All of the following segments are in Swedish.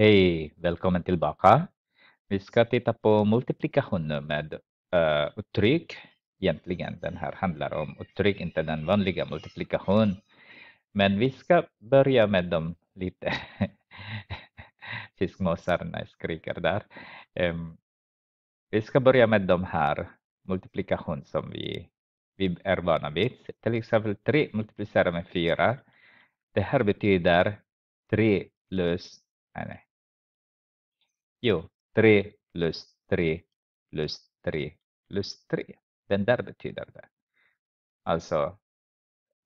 Hej, välkommen tillbaka. Vi ska titta på multiplikationer med uh, uttryck. Egentligen den här handlar om uttryck, inte den vanliga multiplikation. Men vi ska börja med dem lite fiskmåsarna skriker där. Um, vi ska börja med de här multiplikation som vi, vi är vana vid. Till exempel 3 multiplicerar med 4. Det här betyder 3 plus nej, nej. Jo, 3 plus 3 plus 3 plus 3. Den där betyder det. Alltså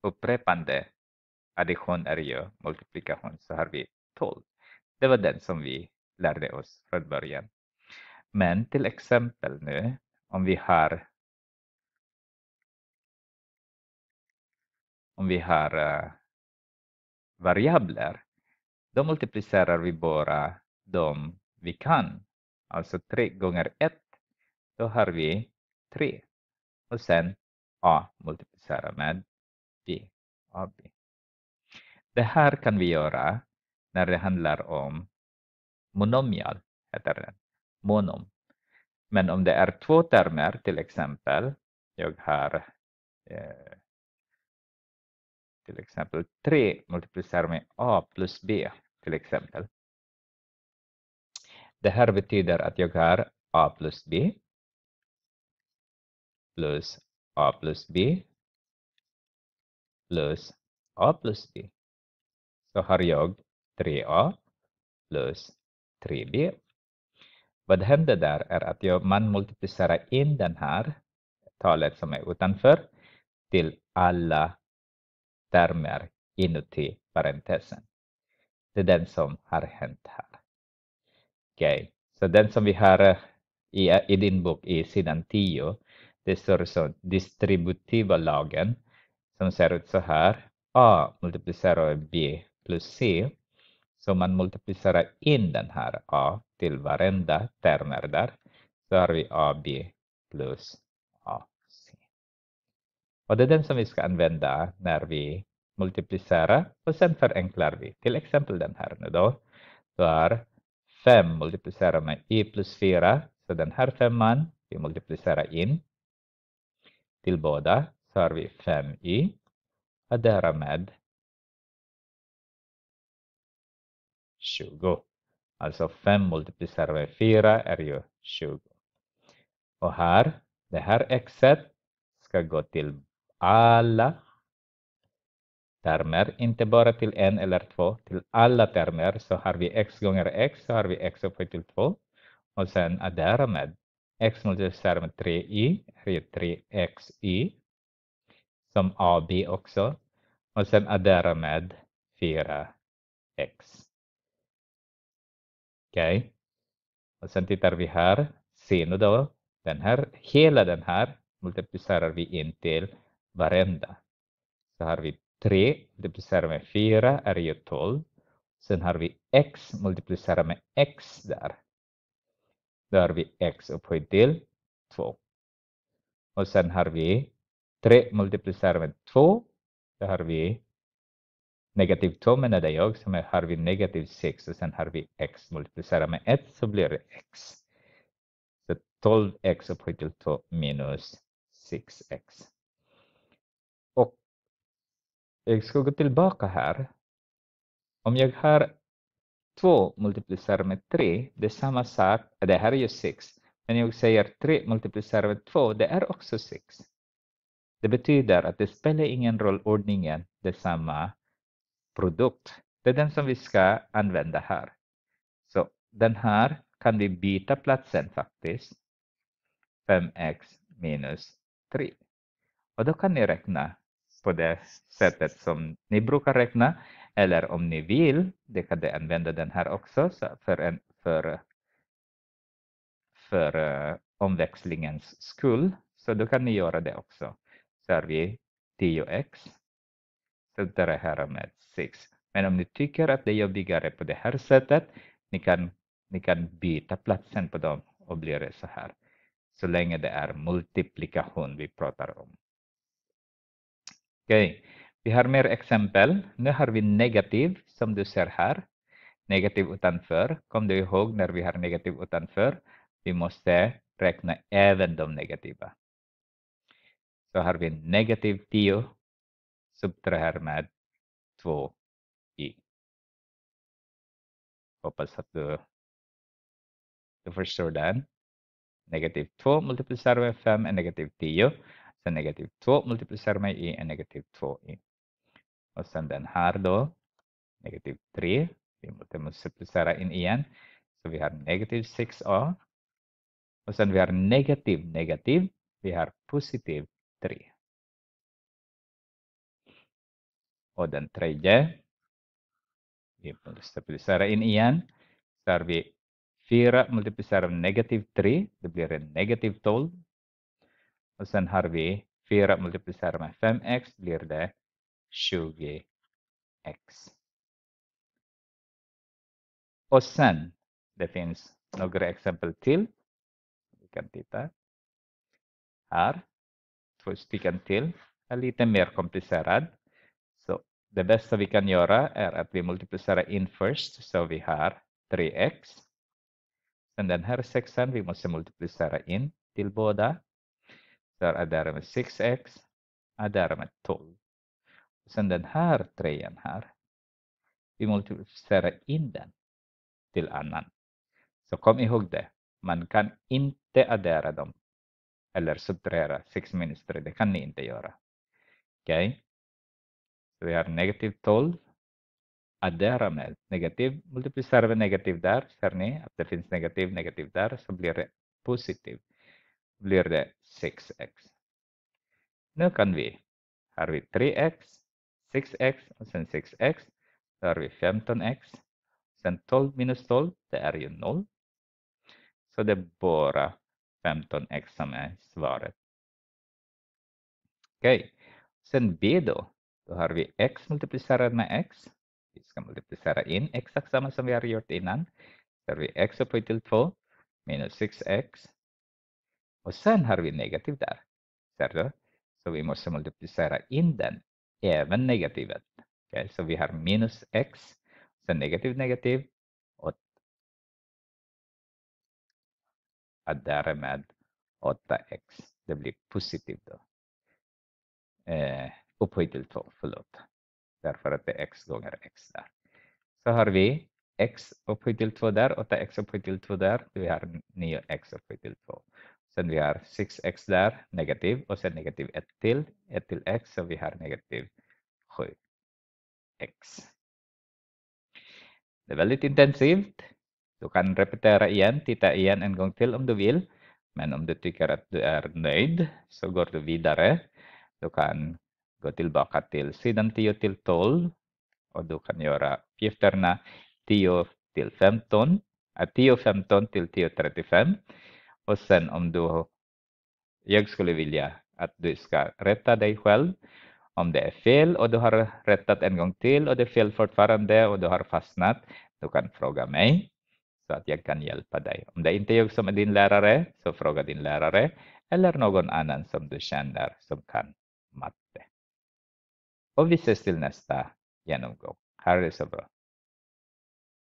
upprepande addition är ju multiplikation, så har vi 12. Det var den som vi lärde oss från början. Men till exempel nu, om vi har om vi har uh, variabler, då multiplicerar vi bara de vi kan. Alltså 3 gånger 1, då har vi 3. Och sen A multiplicerar med B. AB. Det här kan vi göra när det handlar om monomial, heter den. Monom. Men om det är två termer, till exempel, jag har eh, till exempel 3 multiplicerar med A plus B, till exempel. Det här betyder att jag har a plus b plus a plus b plus a plus b. Så har jag 3a plus 3b. Vad händer där är att jag, man multiplicerar in den här talet som är utanför till alla termer inuti parentesen. Det är den som har hänt här. Okej, så den som vi har eh, i, eh, i din bok i sidan 10, det står så distributiva lagen som ser ut så här. A multiplicerar B plus C. Så man multiplicerar in den här A till varenda termer där. Så har vi AB plus AC. Och det är den som vi ska använda när vi multiplicerar och sen förenklar vi. Till exempel den här nu då. Så är 5 multiplicerar med i plus 4. Så den här femman, vi multiplicerar in till båda. Så har vi 5i. och därmed 20. Alltså 5 multiplicerar med 4 är ju 20. Och här, det här xet ska gå till alla termer, inte bara till en eller två, till alla termer. Så har vi x gånger x så har vi x upphöjt till 2 och sen addera med x multiplicerat med 3i, här är 3xi som AB också och sen addera med 4x. Okej. Okay. Och sen tittar vi här, seno då, den här, hela den här multiplicerar vi in till varenda. Så har vi 3 multiplicerat med 4 är ju 12. Sen har vi x multiplicerat med x där. Då har vi x upphöjt till 2. Och sen har vi 3 multiplicerat med 2. Då har vi negativ 2 menade jag, så har vi negativ 6 och sen har vi x multiplicerat med 1 så blir det x. Så 12x upphöjt till 2 minus 6x. Jag ska gå tillbaka här. Om jag har 2 multiplicerat med 3, det är samma sak, det här är ju 6. Men jag säger 3 multiplicerat med 2, det är också 6. Det betyder att det spelar ingen roll ordningen, det är samma produkt. Det är den som vi ska använda här. Så den här kan vi byta platsen faktiskt. 5x minus 3. Och då kan ni räkna på det sättet som ni brukar räkna. Eller om ni vill, det kan ni använda den här också för, en, för, för uh, omväxlingens skull. Så då kan ni göra det också. Så har vi 10x. Så det här med 6. Men om ni tycker att det är jobbigare på det här sättet, ni kan, ni kan byta platsen på dem och blir det så här. Så länge det är multiplikation vi pratar om okay. vi har mer exempel. Nu har vi negativ som du ser här. Negativ utanför. Kom du ihåg när vi har negativ utanför? Vi måste räkna även de negativa. Så har vi negativ 10 subtrahera med 2i. Hoppas att du, du förstår den. Negativ 2 multiplicerar med 5 är negativ 10. E, e. e so negativ 2 multiplicerar med i är negativ 2i. Och sen den här då, negativ 3. Vi måste multiplicera in igen. Så vi har negativ 6a. Och sen vi har negativ, negativ. Vi har positiv 3. Och den tredje. Vi multiplicerar in igen. Så har vi 4 multiplicerar negativ 3. Det blir en negativ 12. Och sen har vi 4 multiplicerat med 5x blir det 20x. Och sen, det finns några exempel till. Vi kan titta här. Två stycken till är lite mer komplicerad. Så det bästa vi kan göra är att vi multiplicerar in först, så vi har 3x. Sen den här sexan, vi måste multiplicera in till båda. Där är därmed 6x är därmed 12. sen den här trean här, vi multiplicerar in den till annan. Så kom ihåg det, man kan inte addera dem eller subtrahera 6 minus 3, det kan ni inte göra. Okej, okay? så vi har negativ 12 addera med negativ, multiplicerar med negativ där, ser ni att det finns negativ, negativ där, så blir det positivt blir det 6x. Nu kan vi, har vi 3x, 6x och sen 6x, då har vi 15x. Sen 12 minus 12, det är ju 0. Så det är bara 15x som är svaret. Okej, okay. sen b då. Då har vi x multiplicerat med x. Vi ska multiplicera in exakt samma som vi har gjort innan. då har vi x upphöjt till 2 minus 6x och sen har vi negativ där. Ser du? Så vi måste multiplicera in den, även negativet. Okay? Så vi har minus x, sen negativ negativ och, och därmed 8x. Det blir positivt då. Eh, upphöjt till 2, förlåt. Därför att det är x gånger x där. Så har vi x upphöjt till 2 där, 8x upphöjt till 2 där. Vi har 9x upphöjt till 2. Sen vi har 6x där, negativ, och sen negativ 1 till, 1 till x, så vi har negativ 7x. Det är väldigt intensivt. Du kan repetera igen, titta igen en gång till om du vill. Men om du tycker att du är nöjd så går du vidare. Du kan gå tillbaka till sidan 10 till 12 och du kan göra uppgifterna 10 till 15, äh, 10 15 till 10 35. Och sen om du, jag skulle vilja att du ska rätta dig själv om det är fel och du har rättat en gång till och det är fel fortfarande och du har fastnat, du kan fråga mig så att jag kan hjälpa dig. Om det inte är jag som är din lärare, så fråga din lärare eller någon annan som du känner som kan matte. Och vi ses till nästa genomgång. Ha det så bra.